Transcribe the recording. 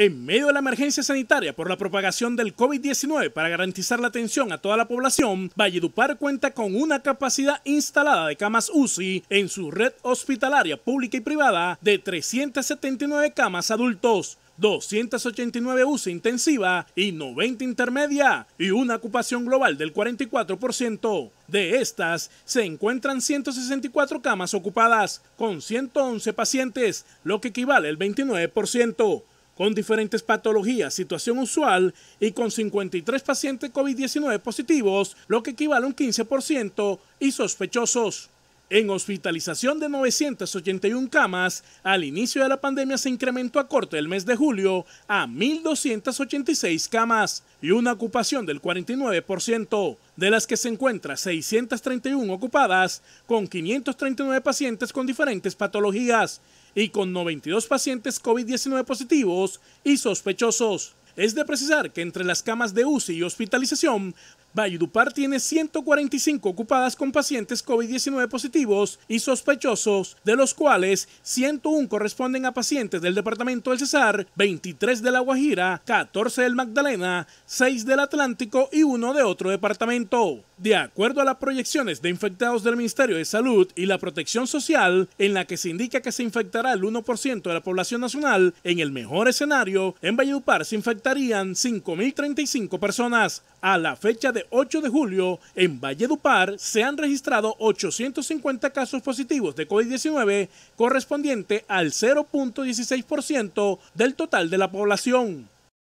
En medio de la emergencia sanitaria por la propagación del COVID-19 para garantizar la atención a toda la población, Valledupar cuenta con una capacidad instalada de camas UCI en su red hospitalaria pública y privada de 379 camas adultos. 289 UCI intensiva y 90 intermedia y una ocupación global del 44%. De estas, se encuentran 164 camas ocupadas con 111 pacientes, lo que equivale al 29% con diferentes patologías, situación usual y con 53 pacientes COVID-19 positivos, lo que equivale a un 15% y sospechosos. En hospitalización de 981 camas, al inicio de la pandemia se incrementó a corte del mes de julio a 1.286 camas y una ocupación del 49%, de las que se encuentra 631 ocupadas con 539 pacientes con diferentes patologías y con 92 pacientes COVID-19 positivos y sospechosos. Es de precisar que entre las camas de UCI y hospitalización Valledupar tiene 145 ocupadas con pacientes COVID-19 positivos y sospechosos, de los cuales 101 corresponden a pacientes del departamento del Cesar, 23 de La Guajira, 14 del Magdalena, 6 del Atlántico y 1 de otro departamento. De acuerdo a las proyecciones de infectados del Ministerio de Salud y la Protección Social, en la que se indica que se infectará el 1% de la población nacional, en el mejor escenario, en Valledupar se infectarían 5.035 personas. A la fecha de 8 de julio, en Valledupar se han registrado 850 casos positivos de COVID-19, correspondiente al 0.16% del total de la población.